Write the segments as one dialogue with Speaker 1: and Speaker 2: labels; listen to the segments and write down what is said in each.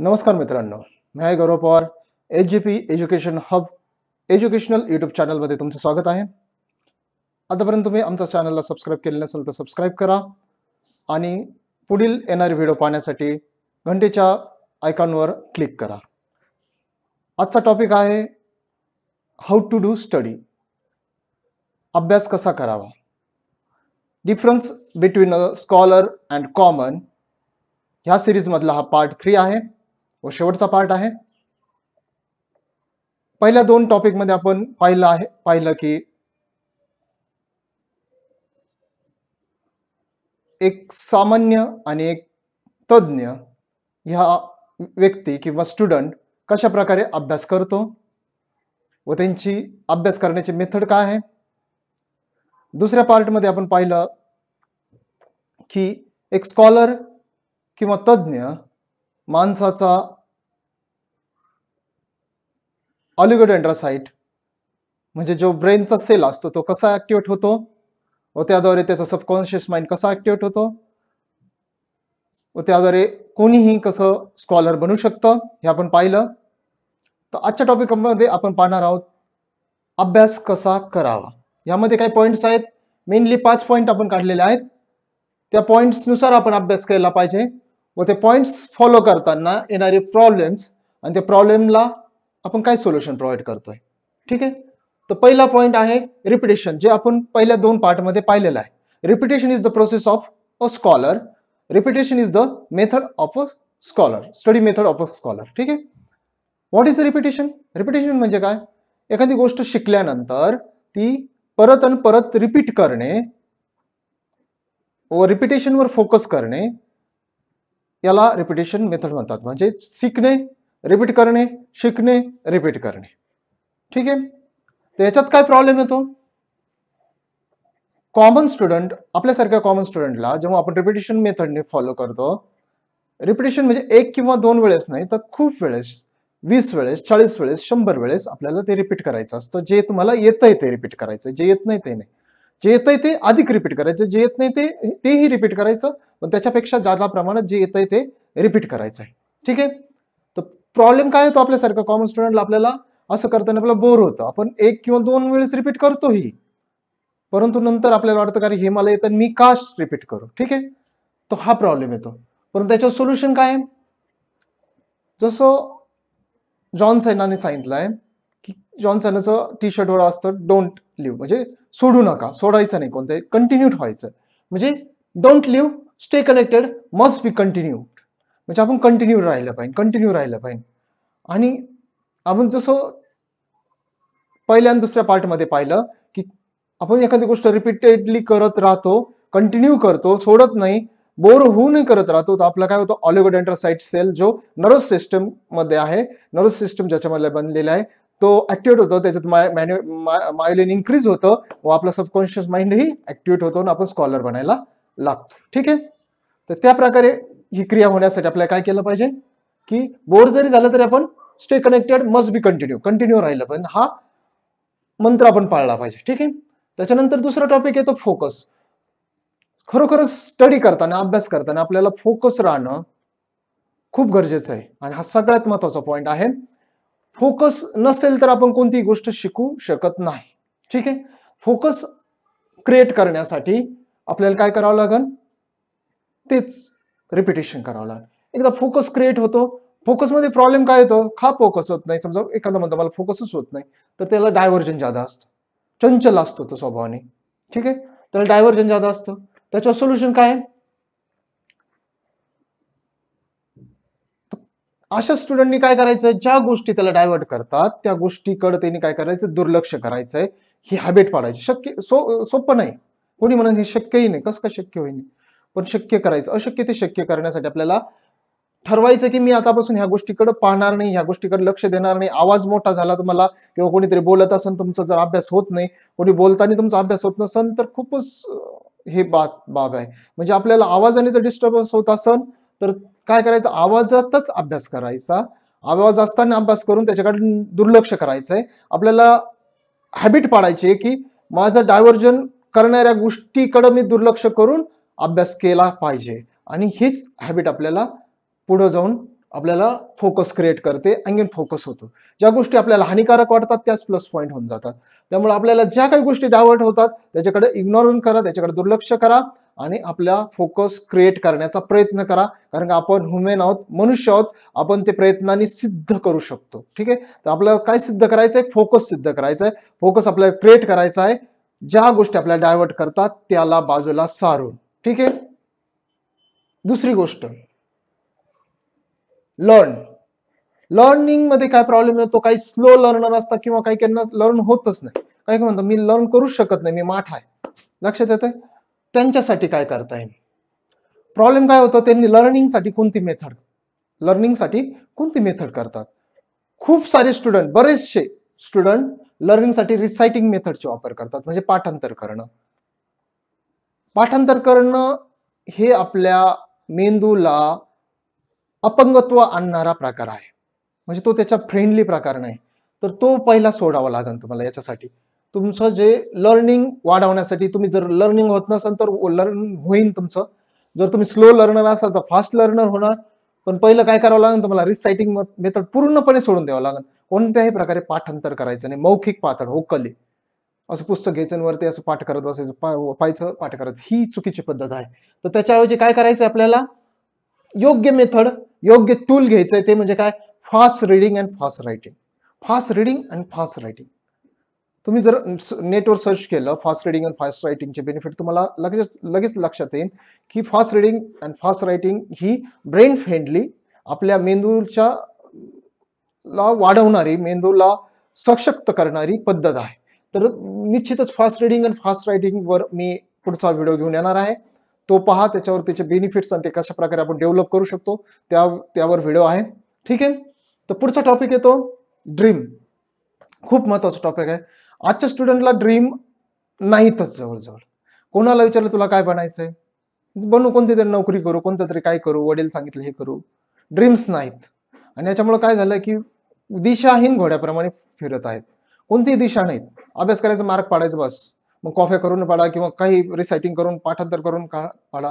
Speaker 1: नमस्कार मित्रांनो मी आहे Gaurav Pawar H G P education hub educational YouTube चॅनलमध्ये तुमचं स्वागत आहे आतापर्यंत तुम्ही आमच्या चॅनलला सबस्क्राईब केले नसेल तर सबस्क्राईब करा आणि पुढील येणारे व्हिडिओ पाहण्यासाठी घंटेच्या आयकॉनवर क्लिक करा आजचा टॉपिक आहे हाऊ टू डू स्टडी अभ्यास कसा करावा difference between a scholar and common ह्या सिरीजमधला हा पार्ट थ्री आहे व शेवटचा पार्ट आहे पहिल्या दोन टॉपिकमध्ये आपण पाहिलं आहे पाहिलं की एक सामान्य आणि एक तज्ज्ञ ह्या व्यक्ती किंवा स्टुडंट कशा प्रकारे अभ्यास करतो व त्यांची अभ्यास करण्याची मेथड काय आहे दुसऱ्या पार्टमध्ये आपण पाहिलं की एक स्कॉलर किंवा तज्ज्ञ माणसाचा ऑलिगोडेंड्रासाईट म्हणजे जो ब्रेनचा सेल असतो तो कसा ऍक्टिवेट होतो व त्याद्वारे त्याचा सबकॉन्शियस माइंड कसा ऍक्टिवेट होतो व त्याद्वारे कोणीही कसं स्कॉलर बनू शकतं हे आपण पाहिलं तर आजच्या टॉपिकमध्ये आपण पाहणार आहोत अभ्यास कसा करावा यामध्ये काही पॉईंट्स आहेत मेनली पाच पॉइंट आपण काढलेले आहेत त्या पॉईंट्सनुसार आपण अभ्यास केला पाहिजे व ते पॉईंट्स फॉलो करताना येणारे प्रॉब्लेम्स आणि त्या प्रॉब्लेमला आपण काय सोल्युशन प्रोव्हाइड करतोय ठीक आहे तर पहिला पॉईंट आहे रिपिटेशन जे आपण पहिल्या दोन पार्टमध्ये पाहिलेलं आहे repetition is the process of a scholar repetition is the method of a scholar study method of a scholar ठीक आहे व्हॉट इज रिपिटेशन रिपिटेशन म्हणजे काय एखादी गोष्ट शिकल्यानंतर ती परत आणि परत रिपीट करणे व रिपिटेशनवर फोकस करणे याला रिपिटेशन मेथड म्हणतात म्हणजे शिकणे रिपीट करणे शिकणे रिपीट करणे ठीक आहे तर याच्यात काय प्रॉब्लेम येतो कॉमन स्टुडंट आपल्यासारख्या कॉमन स्टुडंटला जेव्हा आपण रिपिटेशन मेथडने फॉलो करतो रिपिटेशन म्हणजे एक किंवा दोन वेळेस नाही तर खूप वेळेस वीस वेळेस चाळीस वेळेस शंभर वेळेस आपल्याला ते रिपीट करायचं असतं जे तुम्हाला आहे ते रिपीट करायचं जे येत नाही ते नाही जे येत आहे ते अधिक रिपीट करायचं जे येत नाही ते तेही रिपीट करायचं पण त्याच्यापेक्षा जादा प्रमाणात जे येत आहे ते रिपीट करायचं आहे ठीक आहे तर प्रॉब्लेम काय होतो आपल्यासारखं कॉमन स्टुडंटला आपल्याला असं करताना आपल्याला बोर होतं आपण एक किंवा दोन वेळेस रिपीट करतोही परंतु नंतर आपल्याला वाटतं कारण हे मला येतं मी का रिपीट करू ठीक आहे तो हा प्रॉब्लेम येतो परंतु त्याच्यावर सोल्युशन काय आहे जसं जॉन सैनाने सांगितलं आहे की जॉन सैनाचं टी शर्टवर असतं डोंट लिव्ह म्हणजे सोडू नका सोडायचं नाही कोणतं कंटिन्यू ठेवायचं म्हणजे don't leave stay connected must be continue म्हणजे आपण कंटिन्यू राहिलं पाहिजे कंटिन्यू राहिलं पाहिजे आणि आपण जसं पहिल्या आणि दुसऱ्या पार्टमध्ये पाहिलं की आपण एखादी गोष्ट रिपीटेडली करत राहतो कंटिन्यू करतो सोडत नाही बोर होऊनही करत राहतो तर आपला काय होतो ऑलिगोडेंट्रोसाइट सेल जो नर्वस मध्ये आहे नर्वस सिस्टम ज्याच्यामध्ये बनलेला आहे तो ऍक्टिव्हेट होतो त्याच्यात माय मॅन्यु मायोलिन इन्क्रीज होतं व आपला सबकॉन्शियस माइंडही ऍक्टिव्हेट होतो आणि आपण स्कॉलर बनायला लागतो ठीक आहे तर त्या प्रकारे ही क्रिया होण्यासाठी आपल्याला काय केलं पाहिजे की बोर जरी झालं तरी आपण stay connected must be continue continue राहिलं पण हा मंत्र आपण पाळला पाहिजे ठीक आहे त्याच्यानंतर दुसरा टॉपिक येतो फोकस खरोखरच स्टडी करताना अभ्यास करताना आपल्याला फोकस राहणं खूप गरजेचं आहे आणि हा सगळ्यात महत्वाचा पॉईंट आहे फोकस नसेल तर आपण कोणतीही गोष्ट शिकू शकत नाही ठीक आहे फोकस क्रिएट करण्यासाठी आपल्याला काय करावं लागेल तेच रिपिटेशन करावं लागेल एकदा फोकस क्रिएट होतो फोकसमध्ये प्रॉब्लेम काय येतो खा फोकस होत नाही समजा एखादा म्हणतो मला फोकसच होत नाही तर त्याला डायव्हर्जन जादा असतं चंचल असतो तो स्वभावाने ठीक आहे त्याला डायव्हर्जन जादा असतं त्याचं सोल्युशन काय आहे अशा स्टुडंटनी काय करायचं ज्या गोष्टी त्याला डायव्हर्ट करतात त्या गोष्टीकडे त्यांनी काय करायचं दुर्लक्ष करायचंय ही हॅबिट पाडायची शक्य सो सोपं नाही कोणी म्हणत हे शक्यही नाही कसं काय शक्य होईल पण शक्य करायचं अशक्य ते शक्य करण्यासाठी आपल्याला ठरवायचं की मी आतापासून ह्या गोष्टीकडे पाहणार नाही ह्या गोष्टीकडे लक्ष देणार नाही आवाज मोठा झाला तुम्हाला किंवा कोणीतरी बोलत असेल तुमचा जर अभ्यास होत नाही कोणी बोलताना तुमचा अभ्यास होत नसेल तर खूपच हे बाब बाब आहे म्हणजे आपल्याला आवाजाने जर डिस्टर्बन्स होत असेल तर काय करायचं आवाजातच अभ्यास करायचा आवाज असताना अभ्यास करून त्याच्याकडे दुर्लक्ष करायचं आहे आपल्याला हॅबिट पाडायची की माझं डायव्हर्जन करणाऱ्या गोष्टीकडं मी दुर्लक्ष करून अभ्यास केला पाहिजे आणि हीच हॅबिट आपल्याला पुढं जाऊन आपल्याला फोकस क्रिएट करते अंगीन फोकस होतो ज्या गोष्टी आपल्याला हानिकारक वाटतात त्याच प्लस पॉईंट होऊन जातात त्यामुळे आपल्याला ज्या काही गोष्टी डायव्हर्ट होतात त्याच्याकडे इग्नोर करा त्याच्याकडे दुर्लक्ष करा आणि आपला फोकस क्रिएट करण्याचा प्रयत्न करा कारण आपण ह्युमेन आहोत मनुष्य आहोत आपण ते प्रयत्नाने सिद्ध करू शकतो ठीक आहे तर आपल्याला काय सिद्ध करायचं आहे फोकस सिद्ध करायचा आहे फोकस आपल्याला क्रिएट करायचा आहे ज्या गोष्टी आपल्याला डायव्हर्ट करतात त्याला बाजूला सारून ठीक आहे दुसरी गोष्ट लर्न लर्निंग मध्ये काय प्रॉब्लेम येतो काही स्लो लर्नर असतात किंवा काही त्यांना लर्न होतच नाही काही काय म्हणतात मी लर्न करू शकत नाही मी माठ आहे लक्षात येतंय त्यांच्यासाठी काय करता येईल प्रॉब्लेम काय होतो त्यांनी लर्निंगसाठी कोणती मेथड लर्निंगसाठी कोणती मेथड करतात खूप सारे स्टुडंट बरेचसे स्टुडंट लर्निंगसाठी रिसायटिंग मेथडचे वापर करतात म्हणजे पाठांतर करणं पाठांतर करणं हे आपल्या मेंदूला अपंगत्व आणणारा प्रकार आहे म्हणजे तो त्याच्या फ्रेंडली प्रकार नाही तर तो पहिला सोडावा लागेल तुम्हाला याच्यासाठी तुमचं जे लर्निंग वाढवण्यासाठी तुम्ही जर लर्निंग होत नसाल तर लर्न होईल तुमचं जर तुम्ही स्लो लर्नर असाल तर फास्ट लर्नर होणार पण पहिलं काय करावं लागेल तुम्हाला रिसायटिंग मेथड पूर्णपणे सोडून द्यावं लागेल कोणत्याही प्रकारे पाठांतर करायचं नाही मौखिक पातळ होकले असं पुस्तक घ्यायचं वरती असं पाठ करत बसायचं पाहायचं पाठ करत ही चुकीची पद्धत आहे तर त्याच्याऐवजी काय करायचं आपल्याला योग्य मेथड योग्य टूल घ्यायचं आहे ते म्हणजे काय fast reading and fast writing fast reading and fast writing तुम्ही जर नेटवर सर्च केलं फास्ट रिडिंग अँड फास्ट रायटिंगचे बेनिफिट तुम्हाला लगेच लगेच लक्षात येईल की fast reading and fast writing ही ब्रेन फ्रेंडली आपल्या मेंदूच्या ला वाढवणारी मेंदूला सशक्त करणारी पद्धत आहे तर निश्चितच फास्ट रिडिंग अँड फास्ट रायटिंगवर मी पुढचा व्हिडिओ घेऊन येणार आहे तो पहा त्याच्यावर त्याचे बेनिफिट्स आणि ते कशा प्रकारे आपण डेव्हलप करू शकतो त्या त्यावर व्हिडिओ आहे ठीक आहे तर पुढचा टॉपिक येतो ड्रीम खूप महत्त्वाचा टॉपिक आहे आजच्या स्टुडंटला ड्रीम नाहीतच जवळजवळ कोणाला विचारलं तुला काय बनायचं आहे बनू कोणती तरी नोकरी करू कोणतं तरी काय करू वडील सांगितलं हे करू ड्रीम्स नाहीत आणि याच्यामुळे काय झालं की दिशाहीन घोड्याप्रमाणे फिरत आहेत कोणतीही दिशा नाहीत अभ्यास करायचं मार्क पाडायचं बस मग कॉफ्या करून पाडा किंवा काही रिसायटिंग करून पाठांतर करून का पाडा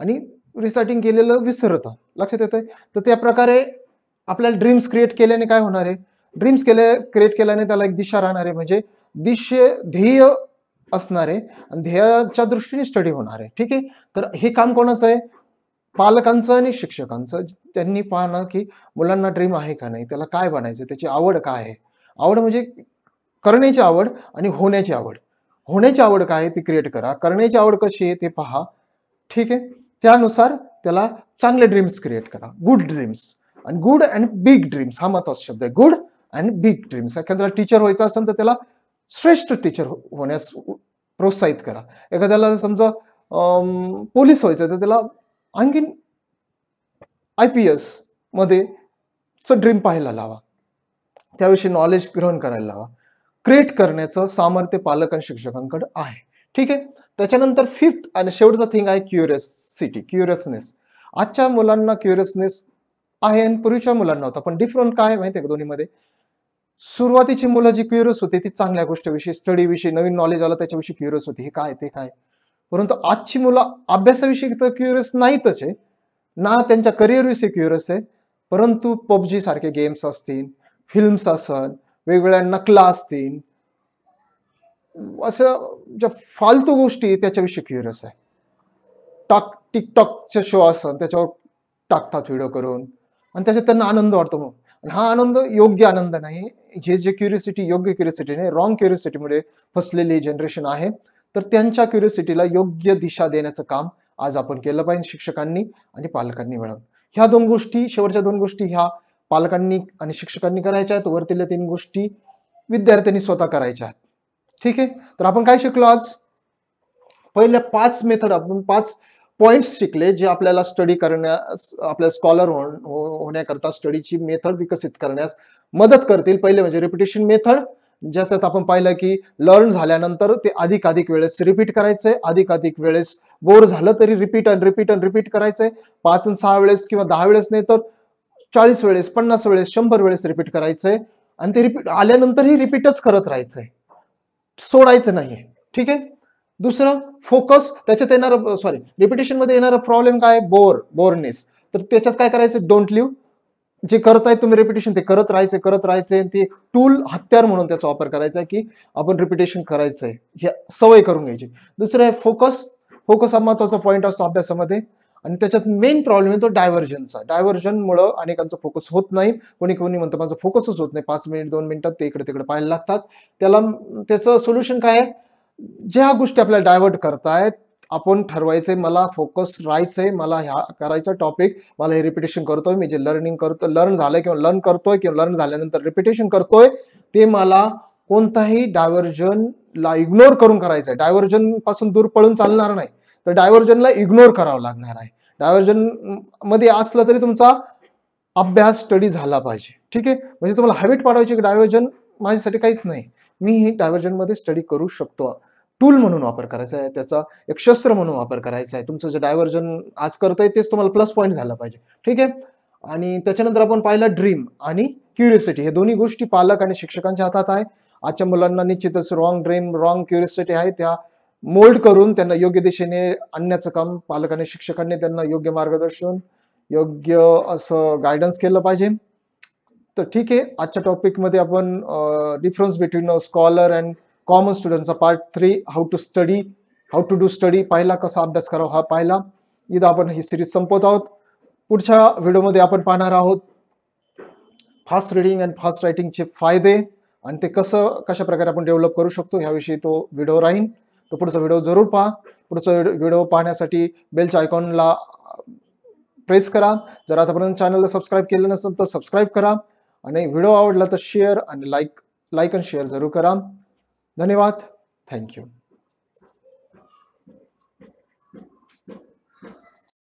Speaker 1: आणि रिसायटिंग केलेलं विसरतं लक्षात येतं तर त्या प्रकारे आपल्याला ड्रीम्स क्रिएट केल्याने काय होणार आहे ड्रीम्स केले क्रिएट केल्याने त्याला एक दिशा राहणारे म्हणजे दिशे ध्येय असणारे ध्येयाच्या दृष्टीने स्टडी होणार आहे ठीक आहे तर हे काम कोणाचं आहे पालकांचं आणि शिक्षकांचं त्यांनी पाहणं की मुलांना ड्रीम आहे का नाही त्याला काय बनायचं त्याची आवड काय आहे आवड म्हणजे करण्याची आवड आणि होण्याची आवड होण्याची आवड काय आहे ती क्रिएट करा करण्याची आवड कशी आहे ते पहा ठीक आहे त्यानुसार त्याला चांगले ड्रीम्स क्रिएट करा गुड ड्रीम्स आणि गुड अँड बिग ड्रीम्स हा महत्वाचा शब्द आहे गुड अँड बिग ड्रीम्स एखाद्याला टीचर व्हायचं असेल तर त्याला श्रेष्ठ टीचर होण्यास प्रोत्साहित करा एखाद्याला समजा पोलीस व्हायचं तर त्याला आणखीन आय पी एस मध्ये ड्रीम पाहायला लावा त्याविषयी नॉलेज ग्रहण करायला लावा क्रिएट करण्याचं सामर्थ्य पालक आणि शिक्षकांकडं आहे ठीक आहे त्याच्यानंतर फिफ्थ आणि शेवटचा थिंग आहे क्युरियसिटी क्युरियसनेस आजच्या मुलांना क्युरियसनेस आहे आणि पूर्वीच्या मुलांना होता पण डिफरंट काय माहिती आहे का दोन्हीमध्ये सुरुवातीची मुलं जी क्युरियस होती ती चांगल्या गोष्टीविषयी स्टडीविषयी नवीन नॉलेज आला त्याच्याविषयी क्युरियस होती हे काय ते काय परंतु आजची मुलं अभ्यासाविषयी तर क्युरियस नाहीतच आहे ना त्यांच्या करिअरविषयी क्युरियस आहे परंतु पबजी सारखे गेम्स असतील फिल्म्स असल वेगवेगळ्या नकला असतील असं ज्या फालतू गोष्टी त्याच्याविषयी क्युरियस आहे टाक टिकटॉकचे शो असन त्याच्यावर टाकतात व्हिडिओ करून आणि त्याच्यात त्यांना आनंद वाटतो मग आणि हा आनंद योग्य आनंद नाही हे जे क्युरिसिटी योग्य क्युरिसिटी नाही रॉंग क्युरिसिटीमुळे फसलेली जनरेशन आहे तर त्यांच्या क्युरिसिटीला योग्य दिशा देण्याचं काम आज आपण केलं पाहिजे शिक्षकांनी आणि पालकांनी मिळून ह्या दोन गोष्टी शेवटच्या दोन गोष्टी ह्या पालकांनी आणि शिक्षकांनी करायच्या आहेत वरतील्या तीन गोष्टी विद्यार्थ्यांनी स्वतः करायच्या आहेत ठीक आहे तर आपण काय शिकलो आज पहिल्या पाच मेथड आपण पाच पॉईंट्स शिकले जे आपल्याला स्टडी करण्यास आपल्या स्कॉलर हो, होण्याकरता स्टडीची मेथड विकसित करण्यास मदत करतील पहिले म्हणजे रिपिटेशन मेथड ज्याच्यात आपण पाहिलं की लर्न झाल्यानंतर ते अधिक अधिक वेळेस रिपीट करायचंय अधिक अधिक वेळेस बोर झालं तरी रिपीट आणि रिपीट आणि रिपीट करायचंय पाच आणि सहा वेळेस किंवा दहा वेळेस नाही तर चाळीस वेळेस पन्नास वेळेस शंभर वेळेस रिपीट करायचंय आणि ते रिपीट आल्यानंतरही रिपीटच करत राहायचंय सोडायचं नाहीये ठीक आहे दुसरं फोकस त्याच्यात येणार सॉरी मध्ये येणारा प्रॉब्लेम काय बोर बोरनेस तर त्याच्यात काय करायचं डोंट लिव्ह जे करत आहे तुम्ही रिपिटेशन ते करत राहायचे करत राहायचे ते टूल हत्यार म्हणून त्याचा वापर करायचा की आपण रिपिटेशन करायचं आहे हे सवय करून घ्यायची दुसरं आहे फोकस फोकस हा महत्वाचा पॉईंट असतो अभ्यासामध्ये आणि त्याच्यात मेन प्रॉब्लेम येतो डायव्हर्जनचा मुळे अनेकांचा फोकस होत नाही कोणी कोणी म्हणतं माझा फोकसच होत नाही पाच मिनिट दोन मिनिटात ते इकडे तिकडे पाहायला लागतात त्याला त्याचं सोल्युशन काय आहे ज्या गोष्टी आपल्याला डायव्हर्ट करतायत आपण ठरवायचंय मला फोकस राहायचंय मला ह्या करायचा टॉपिक मला हे रिपिटेशन करतोय मी जे लर्निंग करतो लर्न झालंय किंवा लर्न करतोय किंवा लर्न झाल्यानंतर रिपिटेशन करतोय ते मला कोणताही डायव्हर्जनला इग्नोर करून करायचंय आहे डायव्हर्जन पासून दूर पळून चालणार नाही तर डायव्हर्जनला इग्नोर करावं लागणार आहे डायव्हर्जन मध्ये असलं तरी तुमचा अभ्यास स्टडी झाला पाहिजे ठीक आहे म्हणजे तुम्हाला हॅबिट वाढवायची की डायव्हर्जन माझ्यासाठी काहीच नाही मी हे डायव्हर्जनमध्ये स्टडी करू शकतो टूल म्हणून वापर करायचा आहे त्याचा एक शस्त्र म्हणून वापर करायचा आहे तुमचं जे डायव्हर्जन आज आहे तेच तुम्हाला प्लस पॉईंट झालं पाहिजे ठीक आहे आणि त्याच्यानंतर आपण पाहिलं ड्रीम आणि क्युरियोसिटी हे दोन्ही गोष्टी पालक आणि शिक्षकांच्या हातात आहे आजच्या मुलांना निश्चितच रॉंग ड्रीम रॉंग क्युरियोसिटी आहे त्या मोल्ड करून त्यांना योग्य दिशेने आणण्याचं काम पालक आणि शिक्षकांनी त्यांना योग्य मार्गदर्शन योग्य असं गायडन्स केलं पाहिजे तर ठीक आहे आजच्या टॉपिकमध्ये आपण difference between scholar and common स्टुडंटचा part three how to study how to do study पाहिला कसा अभ्यास करावा हा पाहिला इथं आपण ही सिरीज संपवत आहोत पुढच्या व्हिडिओमध्ये आपण पाहणार आहोत फास्ट रिडिंग अँड फास्ट रायटिंगचे फायदे आणि ते कसं कशा प्रकारे आपण डेव्हलप करू शकतो ह्याविषयी तो व्हिडिओ राहीन तो पुढचा व्हिडिओ जरूर पहा पुढचा व्हिडिओ पाहण्यासाठी बेलच्या आयकॉनला प्रेस करा जर आतापर्यंत चॅनलला सबस्क्राईब केलं नसेल तर सबस्क्राईब करा आणि व्हिडिओ आवडला तर शेअर आणि लाईक लाईक अन शेअर जरूर करा धन्यवाद थँक्यू